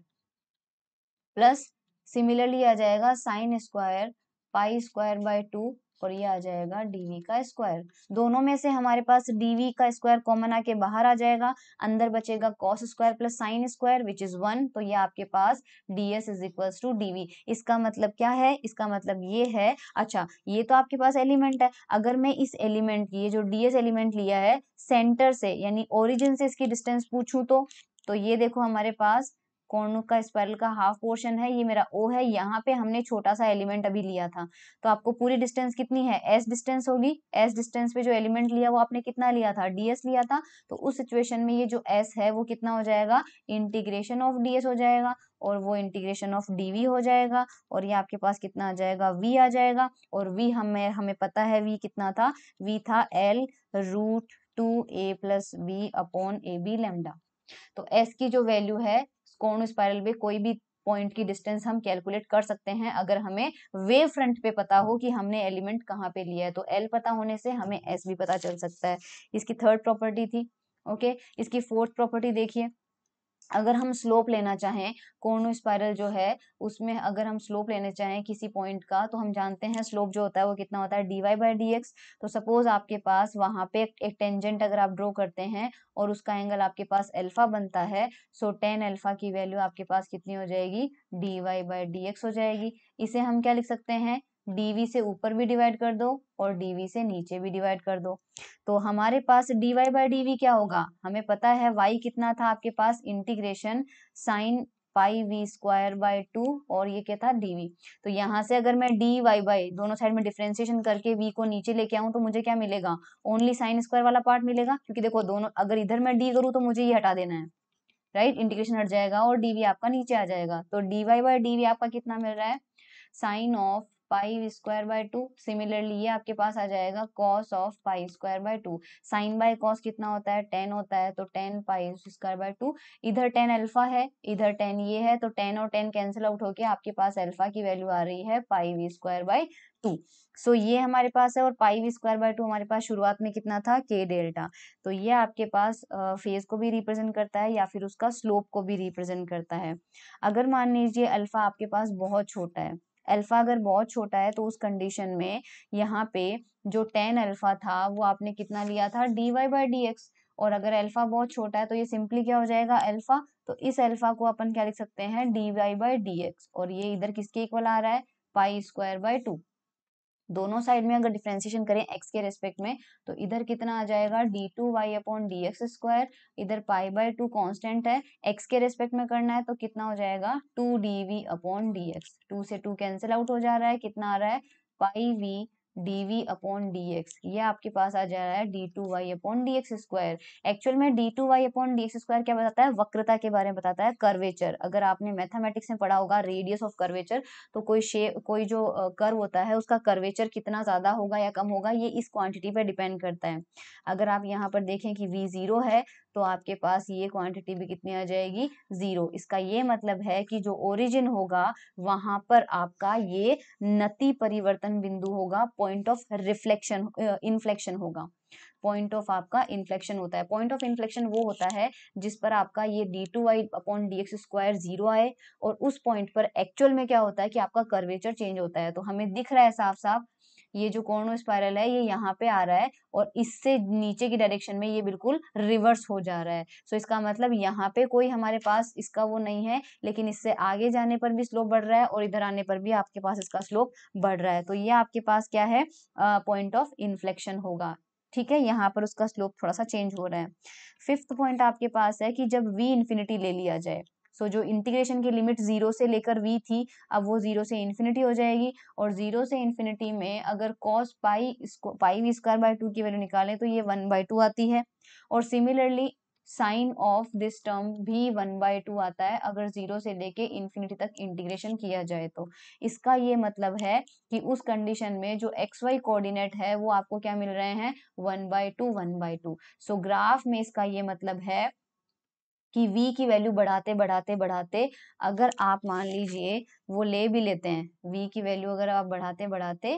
प्लस सिमिलरली आ जाएगा sine square pi square by two और ये आ जाएगा डीवी का स्क्वायर दोनों में से हमारे पास डीवी का स्क्वायर कॉमन आके बाहर आ जाएगा अंदर बचेगा cos square plus sine square which is one तो ये आपके पास DS is equal to DV इसका मतलब क्या है इसका मतलब ये है अच्छा ये तो आपके पास एलिमेंट है अगर मैं इस एलिमेंट की ये जो डीएस एलिमेंट लिया है सेंटर से यानी ओरिजिन से इसकी डिस्टेंस पूछू तो तो ये देखो हमारे पास कॉर्नर का स्पायरल का हाफ पोर्शन है ये मेरा ओ है यहाँ पे हमने छोटा सा एलिमेंट अभी लिया था तो आपको पूरी डिस्टेंस कितनी है एस डिस्टेंस होगी एस डिस्टेंस पे जो एलिमेंट लिया वो आपने कितना लिया था डीएस लिया था तो उस सिचुएशन में ये जो एस है वो कितना हो जाएगा इंटीग्रेशन ऑफ डीएस हो जाएगा और वो इंटीग्रेशन ऑफ डी हो जाएगा और ये आपके पास कितना आ जाएगा वी आ जाएगा और वी हमें हमें पता है वी कितना था वी था L root two A plus B upon A B lambda तो एस की जो वैल्यू है कोण स्पायरल में कोई भी पॉइंट की डिस्टेंस हम कैलकुलेट कर सकते हैं अगर हमें वेव फ्रंट पे पता हो कि हमने एलिमेंट कहाँ पे लिया है तो एल पता होने से हमें एस भी पता चल सकता है इसकी थर्ड प्रॉपर्टी थी ओके इसकी फोर्थ प्रॉपर्टी देखिए अगर हम स्लोप लेना चाहें कोर्नो स्पायरल जो है उसमें अगर हम स्लोप लेने चाहें किसी पॉइंट का तो हम जानते हैं स्लोप जो होता है वो कितना होता है d y by d x तो सपोज आपके पास वहाँ पे एक टेंजेंट अगर आप ड्रॉ करते हैं और उसका एंगल आपके पास अल्फा बनता है सो टेन अल्फा की वैल्यू आपके पास कितनी हो जाएगी d y by d x हो जाएगी इसे हम क्या लिख सकते हैं डीवी से ऊपर भी डिवाइड कर दो और डीवी से नीचे भी डिवाइड कर दो तो हमारे पास डी वाई बाई डी क्या होगा हमें पता है वाई कितना था आपके पास integration sine pi we square by two और ये क्या था डीवी तो यहाँ से अगर मैं डी वाई बाई दोनों साइड में डिफ्रेंसिएशन करके वी को नीचे लेके आऊँ तो मुझे क्या मिलेगा ओनली साइन स्क्वायर वाला पार्ट मिलेगा क्योंकि देखो दोनों अगर इधर मैं डी करूँ तो मुझे ये हटा देना है राइट इंटीग्रेशन हट जाएगा और डीवी आपका नीचे आ जाएगा तो डी वाई बाई डी आपका कितना मिल रहा है sine of pi square by two similarly ये आपके पास आ जाएगा cos of pi square by two sine by cos कितना होता है टेन होता है तो tan pi square by two इधर टेन अल्फा है इधर टेन ये है तो टेन और टेन कैंसिल आउट होके आपके पास अल्फा की वैल्यू आ रही है pi we square by two so ये हमारे पास है और pi we square by two हमारे पास शुरुआत में कितना था के डेल्टा तो ये आपके पास फेज को भी रिप्रेजेंट करता है या फिर उसका स्लोप को भी रिप्रेजेंट करता है अगर मान लीजिए अल्फा आपके पास बहुत छोटा है अल्फ़ा अगर बहुत छोटा है तो उस कंडीशन में यहाँ पे जो टेन अल्फ़ा था वो आपने कितना लिया था d y by d x और अगर अल्फ़ा बहुत छोटा है तो ये सिंपली क्या हो जाएगा अल्फ़ा तो इस अल्फ़ा को अपन क्या लिख सकते हैं d y by d x और ये इधर किसके इक्वल आ रहा है पाई स्क्वायर बाई टू दोनों साइड में अगर डिफ्रेंसिएशन करें एक्स के रेस्पेक्ट में तो इधर कितना आ जाएगा d two y upon d x square इधर पाई बाय टू कॉन्स्टेंट है एक्स के रेस्पेक्ट में करना है तो कितना हो जाएगा two D v upon d x two से टू कैंसिल आउट हो जा रहा है कितना आ रहा है pi v d upon d ये आपके पास आ जा रहा है d two y upon d x square actual में d two y upon d x square क्या बताता है वक्रता के बारे में बताता है कर्वेचर अगर आपने मैथमेटिक्स में पढ़ा होगा रेडियस ऑफ कर्वेचर तो कोई शे कोई जो कर्व होता है उसका कर्वेचर कितना ज्यादा होगा या कम होगा ये इस क्वांटिटी पर डिपेंड करता है अगर आप यहाँ पर देखें कि वी जीरो है तो आपके पास ये क्वांटिटी भी कितनी आ जाएगी ज़ीरो इसका ये मतलब है कि जो ओरिजिन होगा वहां पर आपका ये नती परिवर्तन बिंदु होगा पॉइंट ऑफ रिफ्लेक्शन इन्फ्लेक्शन होगा पॉइंट ऑफ आपका इन्फ्लेक्शन होता है पॉइंट ऑफ इन्फ्लेक्शन वो होता है जिस पर आपका ये d two y upon d x square zero आए और उस पॉइंट पर एक्चुअल में क्या होता है कि आपका कर्वेचर चेंज होता है तो हमें दिख रहा है साफ साफ ये जो कॉर्नो स्पायरल है ये यहाँ पे आ रहा है और इससे नीचे की डायरेक्शन में ये बिल्कुल रिवर्स हो जा रहा है सो so, इसका मतलब यहाँ पे कोई हमारे पास इसका वो नहीं है लेकिन इससे आगे जाने पर भी स्लोप बढ़ रहा है और इधर आने पर भी आपके पास इसका स्लोप बढ़ रहा है तो ये आपके पास क्या है पॉइंट ऑफ इन्फ्लेक्शन होगा ठीक है यहाँ पर उसका स्लोप थोड़ा सा चेंज हो रहा है फिफ्थ पॉइंट आपके पास है कि जब वी इन्फिनिटी ले लिया जाए सो जो इंटीग्रेशन की लिमिट जीरो से लेकर वी थी अब वो जीरो से इन्फिनिटी हो जाएगी और जीरो से इन्फिनिटी में अगर cos pi pi we square by two की वैल्यू निकालें तो ये वन बाई टू आती है और similarly sine of this term भी वन बाय टू आता है अगर जीरो से लेके इन्फिनिटी तक इंटीग्रेशन किया जाए तो इसका ये मतलब है कि उस कंडीशन में जो एक्स वाई कोऑर्डिनेट है वो आपको क्या मिल रहे हैं one by two one by two so graph में इसका ये मतलब है कि v की वैल्यू बढ़ाते बढ़ाते बढ़ाते अगर आप मान लीजिए वो ले भी लेते हैं v की वैल्यू अगर आप बढ़ाते बढ़ाते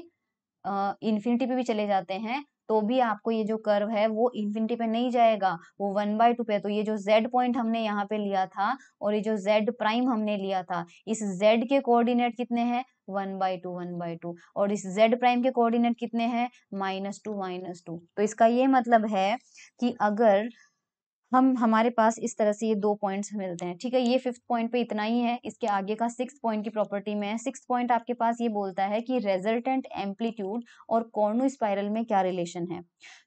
इन्फिनिटी पे भी चले जाते हैं तो भी आपको ये जो कर्व है वो इन्फिनिटी पे नहीं जाएगा वो वन बाय टू पे तो ये जो z पॉइंट हमने यहाँ पे लिया था और ये जो z प्राइम हमने लिया था इस z के कोऑर्डिनेट कितने हैं one by two one by two और इस z प्राइम के कोऑर्डिनेट कितने हैं माइनस टू माइनस टू तो इसका ये मतलब है कि अगर हम हमारे पास इस तरह से ये दो पॉइंट्स मिलते हैं ठीक है ये फिफ्थ पॉइंट पे इतना ही है इसके आगे का सिक्स पॉइंट की प्रॉपर्टी में है सिक्स पॉइंट आपके पास ये बोलता है कि रेजल्टेंट एम्पलीट्यूड और कॉर्नो स्पाइरल में क्या रिलेशन है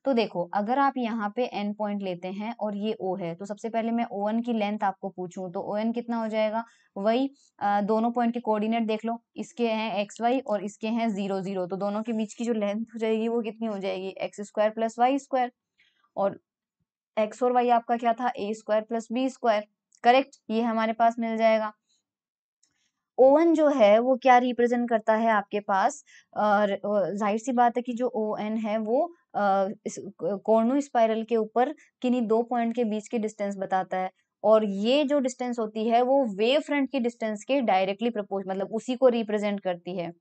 तो देखो अगर आप यहाँ पे एन पॉइंट लेते हैं और ये ओ है तो सबसे पहले मैं ओ की लेंथ आपको पूछूँ तो ओ कितना हो जाएगा वही आ, दोनों पॉइंट के कोऑर्डिनेट देख लो इसके हैं एक्स वाई और इसके हैं जीरो जीरो तो दोनों के बीच की जो लेंथ हो जाएगी वो कितनी हो जाएगी x square plus Y square और एक्स और वाई आपका क्या था a square plus B square correct ये हमारे पास मिल जाएगा ओवन जो है वो क्या रिप्रेजेंट करता है आपके पास और जाहिर सी बात है कि जो ओ एन है वो कोर्नो स्पाइरल के ऊपर किन्हीं दो पॉइंट के बीच के डिस्टेंस बताता है और ये जो डिस्टेंस होती है वो वेव फ्रंट की डिस्टेंस के डायरेक्टली प्रपोज मतलब उसी को रिप्रेजेंट करती है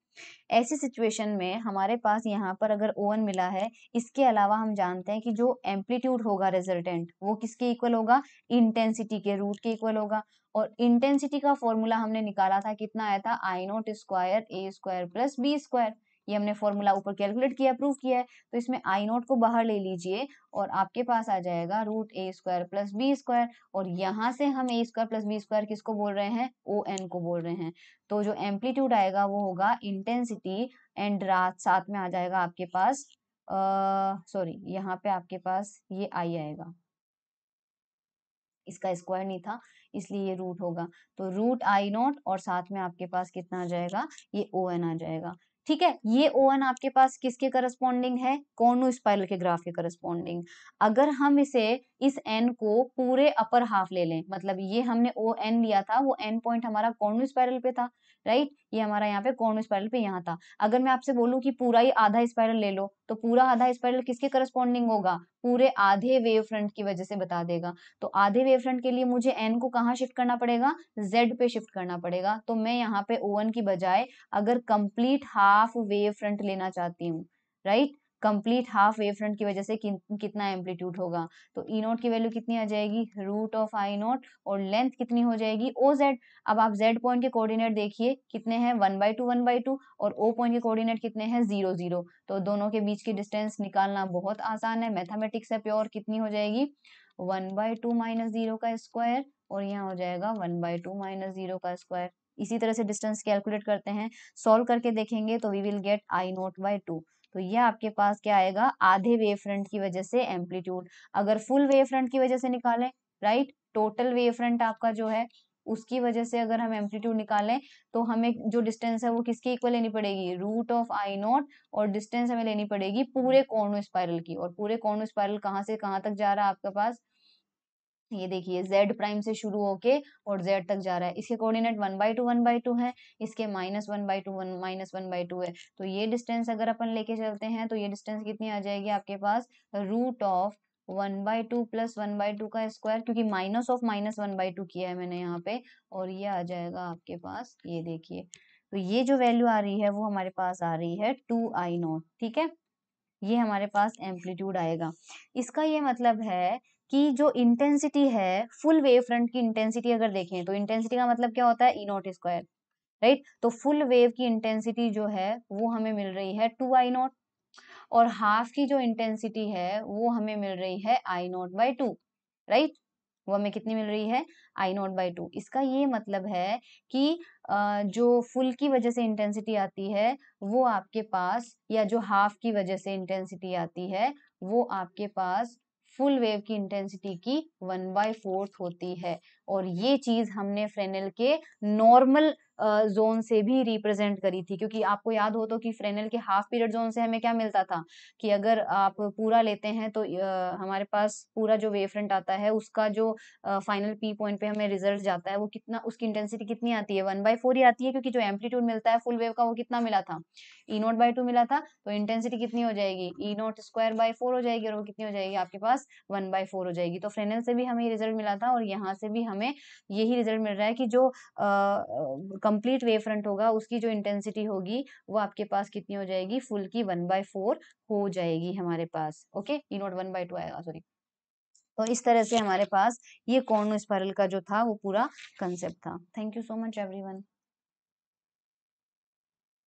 ऐसी सिचुएशन में हमारे पास यहाँ पर अगर ओवन मिला है इसके अलावा हम जानते हैं कि जो एम्पलीट्यूड होगा रिजल्टेंट वो किसके इक्वल होगा इंटेंसिटी के रूट के इक्वल होगा और इंटेंसिटी का फॉर्मूला हमने निकाला था कितना आया था I naught square a square plus B square ये हमने फॉर्मूला ऊपर कैलकुलेट किया प्रूव किया है तो इसमें आई नॉट को बाहर ले लीजिए और आपके पास आ जाएगा root a square plus B square और यहाँ से हम a square plus B square किसको बोल रहे हैं ओ एन को बोल रहे हैं तो जो एम्पलीट्यूड आएगा वो होगा इंटेंसिटी एंड रात साथ में आ जाएगा आपके पास सॉरी यहाँ पे आपके पास ये आई आएगा इसका स्क्वायर नहीं था इसलिए ये रूट होगा तो रूट आई नॉट और साथ में आपके पास कितना आ जाएगा ये ओ एन आ जाएगा ठीक है ये ओ एन आपके पास किसके करस्पॉन्डिंग है कॉर्नो स्पाइरल के ग्राफ के करस्पॉन्डिंग अगर हम इसे इस एन को पूरे अपर हाफ ले लें मतलब ये हमने ओ एन लिया था वो एन पॉइंट हमारा कॉर्नर स्पायरल पे था राइट ये हमारा यहाँ पे कॉर्नर स्पायरल पे यहाँ था अगर मैं आपसे बोलूँ कि पूरा ही आधा स्पायरल ले लो तो पूरा आधा स्पायरल किसके करस्पॉन्डिंग होगा पूरे आधे वेव फ्रंट की वजह से बता देगा तो आधे वेव फ्रंट के लिए मुझे एन को कहाँ शिफ्ट करना पड़ेगा जेड पे शिफ्ट करना पड़ेगा तो मैं यहाँ पे ओ की बजाय अगर कंप्लीट हाफ वेव फ्रंट लेना चाहती हूँ right right? Complete half wave front की वजह से कि, कितना एम्पलीट्यूड होगा तो ई e नोट की वैल्यू कितनी आ जाएगी रूट ऑफ आई नोट और लेंथ कितनी हो जाएगी ओ जेड अब आप जेड पॉइंट के कोऑर्डिनेट देखिए कितने हैं one by two one by two और ओ पॉइंट के कोऑर्डिनेट कितने हैं जीरो जीरो तो दोनों के बीच की डिस्टेंस निकालना बहुत आसान है मैथामेटिक्स है प्योर कितनी हो जाएगी one by two minus zero का स्क्वायर और यहाँ हो जाएगा one by two minus zero का स्क्वायर इसी तरह से डिस्टेंस कैलकुलेट करते हैं सॉल्व करके देखेंगे तो we will get I naught by two तो ये आपके पास क्या आएगा आधे वेव फ्रंट की वजह से एम्पलीट्यूड अगर फुल वेव फ्रंट की वजह से निकालें राइट टोटल वेव फ्रंट आपका जो है उसकी वजह से अगर हम एम्पलीट्यूड निकालें तो हमें जो डिस्टेंस है वो किसकी इक्वल लेनी पड़ेगी रूट ऑफ आई नॉट और डिस्टेंस हमें लेनी पड़ेगी पूरे कोर्नो स्पायरल की और पूरे कोर्नो स्पायरल कहाँ से कहाँ तक जा रहा है आपके पास ये देखिए z प्राइम से शुरू होके और z तक जा रहा है इसके coordinate one by two one by two है इसके minus one by two one minus one by two है तो ये डिस्टेंस अगर अपन लेके चलते हैं तो ये डिस्टेंस कितनी आ जाएगी आपके पास root of one by two plus one by two का स्क्वायर क्योंकि minus of minus one by two किया है मैंने यहाँ पे और ये आ जाएगा आपके पास ये देखिए तो ये जो वैल्यू आ रही है वो हमारे पास आ रही है टू आई नॉट ठीक है ये हमारे पास एम्पलीट्यूड आएगा इसका ये मतलब है कि जो इंटेंसिटी है फुल वेव फ्रंट की इंटेंसिटी अगर देखें तो इंटेंसिटी का मतलब क्या होता है ई नॉट स्क्वायर राइट तो फुल वेव की इंटेंसिटी जो है वो हमें मिल रही है टू आई नॉट और हाफ की जो इंटेंसिटी है वो हमें मिल रही है I naught by two right वो हमें कितनी मिल रही है आई नॉट बाई टू इसका ये मतलब है कि जो फुल की वजह से इंटेंसिटी आती है वो आपके पास या जो हाफ की वजह से इंटेंसिटी आती है वो आपके पास फुल वेव की इंटेंसिटी की वन बाय फोर्थ होती है और ये चीज हमने फ्रेनेल के नॉर्मल जोन से भी रिप्रेजेंट करी थी क्योंकि आपको याद हो तो कि फ्रेनल के हाफ पीरियड जोन से हमें क्या मिलता था कि अगर आप पूरा लेते हैं तो हमारे पास पूरा जो वेव फ्रंट आता है उसका जो फाइनल पी पॉइंट पे हमें रिजल्ट जाता है वो कितना उसकी इंटेंसिटी कितनी आती है वन बाई फोर ही आती है क्योंकि जो एम्पलीट्यूड मिलता है फुल वेव का वो कितना मिला था ई नोट बाई टू मिला था तो इंटेंसिटी कितनी हो जाएगी e naught square by four हो जाएगी और वो कितनी हो जाएगी आपके पास वन बाई फोर हो जाएगी तो फ्रेनल से भी हमें रिजल्ट मिला था और यहाँ से भी हमें यही रिजल्ट मिल रहा है कि जो कंप्लीट वे फ्रंट होगा उसकी जो इंटेंसिटी होगी वो आपके पास कितनी हो जाएगी फुल की वन बाय फोर हो जाएगी हमारे पास okay e naught one by two आएगा सॉरी तो इस तरह से हमारे पास ये कॉर्नो स्पायरल का जो था वो पूरा कंसेप्ट था thank you so much one